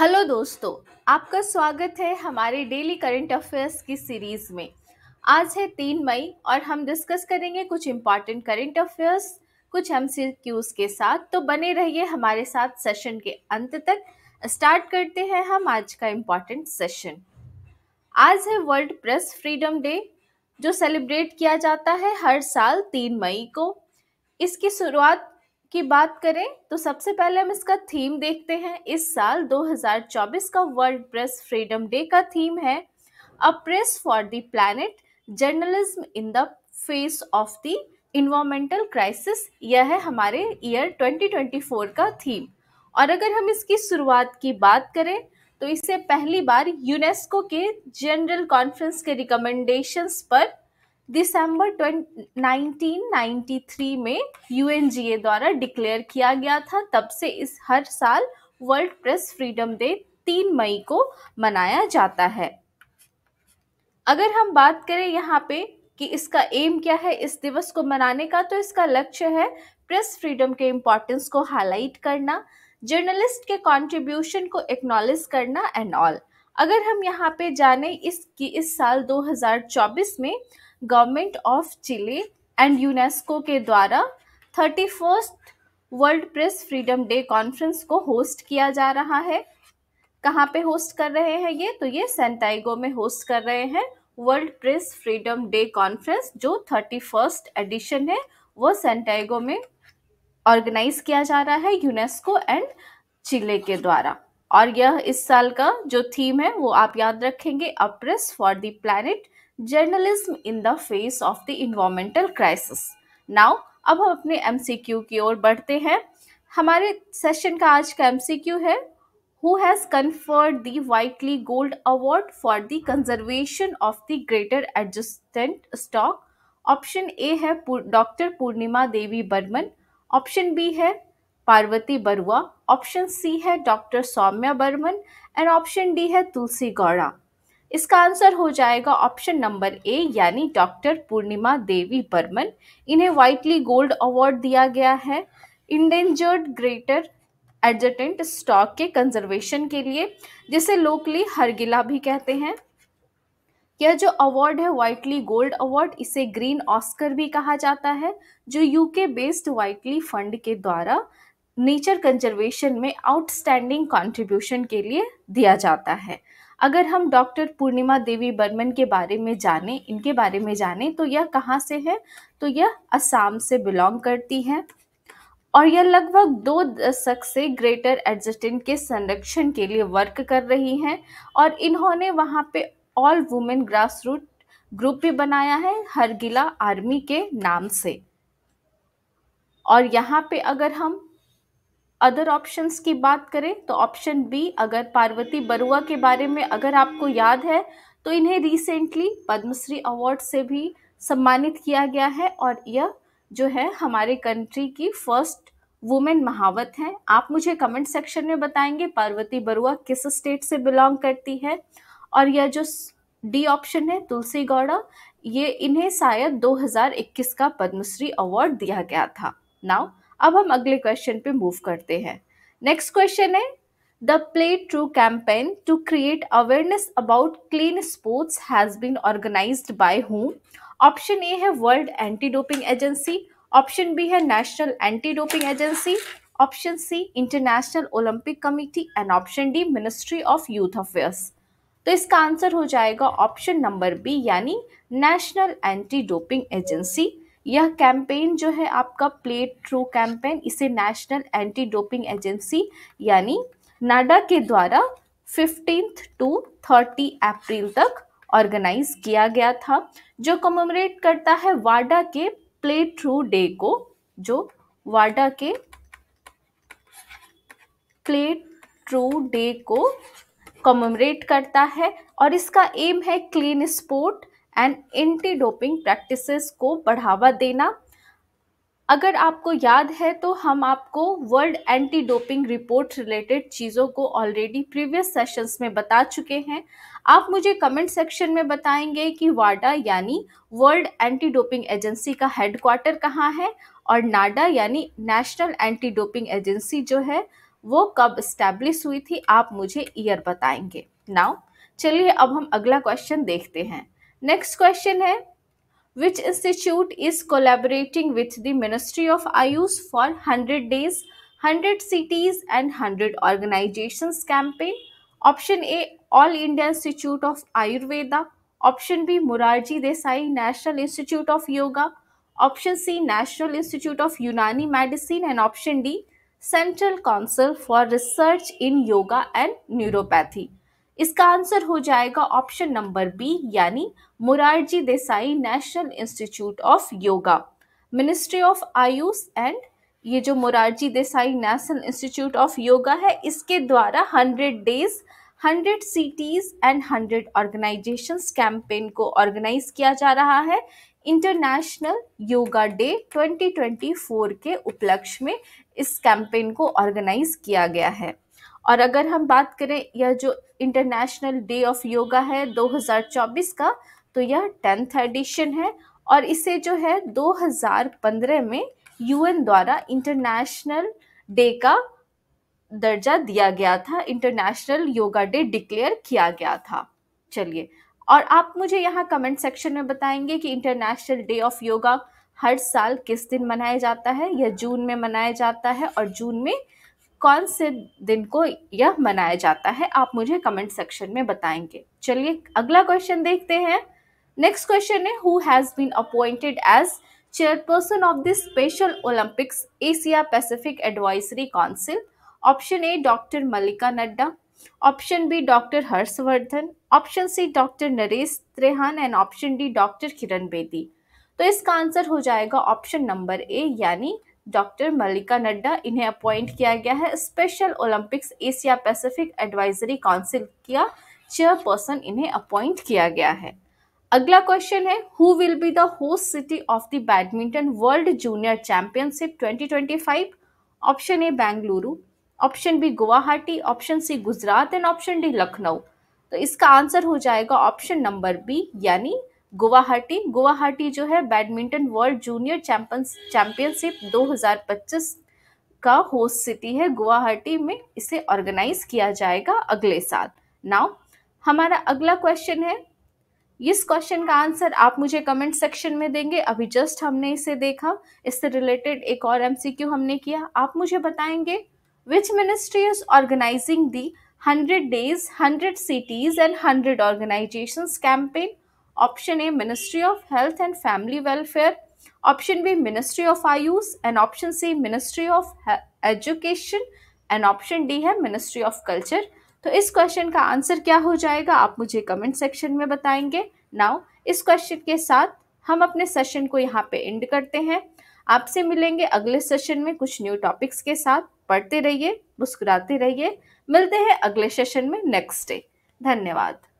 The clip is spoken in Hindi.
हेलो दोस्तों आपका स्वागत है हमारे डेली करंट अफेयर्स की सीरीज में आज है तीन मई और हम डिस्कस करेंगे कुछ इम्पॉर्टेंट करंट अफेयर्स कुछ एम के साथ तो बने रहिए हमारे साथ सेशन के अंत तक स्टार्ट करते हैं हम आज का इम्पॉर्टेंट सेशन आज है वर्ल्ड प्रेस फ्रीडम डे जो सेलिब्रेट किया जाता है हर साल तीन मई को इसकी शुरुआत की बात करें तो सबसे पहले हम इसका थीम देखते हैं इस साल 2024 का वर्ल्ड प्रेस फ्रीडम डे का थीम है a press for the planet journalism in the face of the environmental crisis यह है हमारे ईयर 2024 का थीम और अगर हम इसकी शुरुआत की बात करें तो इसे पहली बार यूनेस्को के जनरल कॉन्फ्रेंस के रिकमेंडेशंस पर दिसंबर 1993 में यूएनजीए द्वारा डिक्लेयर किया गया था तब से इस हर साल वर्ल्ड प्रेस फ्रीडम डे 3 मई को मनाया जाता है अगर हम बात करें यहाँ पे कि इसका एम क्या है इस दिवस को मनाने का तो इसका लक्ष्य है प्रेस फ्रीडम के इम्पोर्टेंस को हाईलाइट करना जर्नलिस्ट के कंट्रीब्यूशन को एक्नॉलेज करना एंड ऑल अगर हम यहाँ पे जाने इस कि इस साल 2024 में government of Chile and UNESCO के द्वारा thirty first World Press Freedom Day conference को होस्ट किया जा रहा है कहाँ पे होस्ट कर रहे हैं ये तो ये सेंटाइगो में होस्ट कर रहे हैं World Press Freedom Day conference जो थर्टी फर्स्ट एडिशन है वो सेंटाइगो में ऑर्गेनाइज किया जा रहा है यूनेस्को एंड चिले के द्वारा और यह इस साल का जो थीम है वो आप याद रखेंगे a press for the planet journalism in the face of the environmental crisis now अब हम अपने एम की ओर बढ़ते हैं हमारे सेशन का आज का एम है who has conferred the Whitley Gold Award for the conservation of the greater adjutant stork option A है doctor Purnima Devi Barman option B है पार्वती बरुआ ऑप्शन सी है doctor Saumya Barman and option D है तुलसी गौड़ा इसका आंसर हो जाएगा ऑप्शन नंबर ए यानी डॉक्टर पूर्णिमा देवी बर्मन इन्हें वाइटली गोल्ड अवार्ड दिया गया है इंडेंजर्ड ग्रेटर एडजटेंट स्टॉक के कंजर्वेशन के लिए जिसे लोकली हरगिला भी कहते हैं यह जो अवार्ड है वाइटली गोल्ड अवार्ड इसे ग्रीन ऑस्कर भी कहा जाता है जो यूके बेस्ड वाइटली फंड के द्वारा नेचर कंजर्वेशन में आउटस्टैंडिंग कंट्रीब्यूशन के लिए दिया जाता है अगर हम डॉक्टर पूर्णिमा देवी बर्मन के बारे में जाने इनके बारे में जाने तो यह कहाँ से है तो यह असम से बिलोंग करती है और यह लगभग दो दशक से ग्रेटर एडजस्टिन के संरक्षण के लिए वर्क कर रही हैं और इन्होंने वहाँ पे all women grass root group भी बनाया है हरगिला आर्मी के नाम से और यहाँ पे अगर हम अदर ऑप्शंस की बात करें तो ऑप्शन बी अगर पार्वती बरुआ के बारे में अगर आपको याद है तो इन्हें रिसेंटली पद्मश्री अवार्ड से भी सम्मानित किया गया है और यह जो है हमारे कंट्री की फर्स्ट वुमेन महावत हैं आप मुझे कमेंट सेक्शन में बताएंगे पार्वती बरुआ किस स्टेट से बिलोंग करती है और यह जो डी ऑप्शन है तुलसी गौड़ा ये इन्हें शायद 2021 का पद्मश्री अवार्ड दिया गया था नाउ अब हम अगले क्वेश्चन पे मूव करते हैं नेक्स्ट क्वेश्चन है the play true campaign to create awareness about clean sports has been organise by whom? Option A है world anti doping agency option B है national anti doping agency option C international Olympic committee and option D ministry of youth affairs तो इसका आंसर हो जाएगा ऑप्शन नंबर बी यानी नेशनल एंटी डोपिंग एजेंसी यह कैंपेन जो है आपका प्ले थ्रू कैंपेन इसे नेशनल एंटी डोपिंग एजेंसी यानी नाडा के द्वारा फिफ्टीन टू थर्टी अप्रैल तक ऑर्गेनाइज किया गया था जो कमोमरेट करता है वाडा के प्ले थ्रू डे को जो वाडा के प्ले थ्रू डे को कमोमरेट करता है और इसका एम है clean sport and anti doping practices को बढ़ावा देना अगर आपको याद है तो हम आपको world anti doping report related चीज़ों को ऑलरेडी प्रीवियस सेशंस में बता चुके हैं आप मुझे कमेंट सेक्शन में बताएंगे कि वाडा यानी वर्ल्ड एंटी डोपिंग एजेंसी का हेडक्वार्टर कहाँ है और नाडा यानी नेशनल एंटी डोपिंग एजेंसी जो है वो कब इस्टेब्लिश हुई थी आप मुझे ईयर बताएंगे नाउ चलिए अब हम अगला क्वेश्चन देखते हैं Next question is: which institute is collaborating with the Ministry of Ayush for 100 days, 100 cities and 100 organizations campaign? Option A, All India Institute of Ayurveda. Option B, Murarji Desai National Institute of Yoga. Option C, National Institute of Unani Medicine. And option D, Central Council for Research in Yoga and Neuropathy. इसका आंसर हो जाएगा ऑप्शन नंबर बी यानी Morarji Desai national institute of yoga ministry of AYUSH and ये जो Morarji Desai national institute of yoga है इसके द्वारा 100 days 100 cities and 100 organisations campaign को ऑर्गेनाइज किया जा रहा है इंटरनेशनल योगा डे 2024 के उपलक्ष्य में इस कैंपेन को ऑर्गेनाइज किया गया है और अगर हम बात करें यह जो इंटरनेशनल डे ऑफ योगा है 2024 का तो यह टेंथ एडिशन है और इसे जो है 2015 में यूएन द्वारा इंटरनेशनल डे का दर्जा दिया गया था इंटरनेशनल योगा डे डिक्लेयर किया गया था चलिए और आप मुझे यहाँ कमेंट सेक्शन में बताएंगे कि इंटरनेशनल डे ऑफ योगा हर साल किस दिन मनाया जाता है यह जून में मनाया जाता है और जून में कौन से दिन को यह मनाया जाता है आप मुझे कमेंट सेक्शन में बताएंगे चलिए अगला क्वेश्चन देखते हैं नेक्स्ट क्वेश्चन है who has been appointed as chairperson of the Special Olympics Asia Pacific Advisory Council option A doctor Mallika Nadda option B doctor Harshvardhan option C doctor Naresh Trehan and option D doctor Kiran Bedi तो इसका आंसर हो जाएगा ऑप्शन नंबर ए यानी डॉक्टर मल्लिका नड्डा इन्हें अपॉइंट किया गया है Special Olympics Asia Pacific Advisory Council का चेयरपर्सन इन्हें अपॉइंट किया गया है अगला क्वेश्चन है who will be the host city of the badminton world junior championship 2025 option A Bengaluru option B Guwahati option C Gujarat and option D Lucknow तो इसका आंसर हो जाएगा ऑप्शन नंबर बी यानी गुवाहाटी गुवाहाटी जो है badminton world junior champions championship 2025 का होस्ट सिटी है गुवाहाटी में इसे ऑर्गेनाइज किया जाएगा अगले साल नाउ हमारा अगला क्वेश्चन है इस क्वेश्चन का आंसर आप मुझे कमेंट सेक्शन में देंगे अभी जस्ट हमने इसे देखा इससे रिलेटेड एक और एमसीक्यू हमने किया आप मुझे बताएंगे which ministry is organising the hundred days hundred cities and hundred organisation campaign option A ministry of health and family welfare option B ministry of AYUSH and option C ministry of education and option D है मिनिस्ट्री ऑफ कल्चर तो इस क्वेश्चन का आंसर क्या हो जाएगा आप मुझे कमेंट सेक्शन में बताएंगे नाउ इस क्वेश्चन के साथ हम अपने सेशन को यहाँ पे एंड करते हैं आपसे मिलेंगे अगले सेशन में कुछ न्यू टॉपिक्स के साथ पढ़ते रहिए मुस्कुराते रहिए मिलते हैं अगले सेशन में नेक्स्ट डे धन्यवाद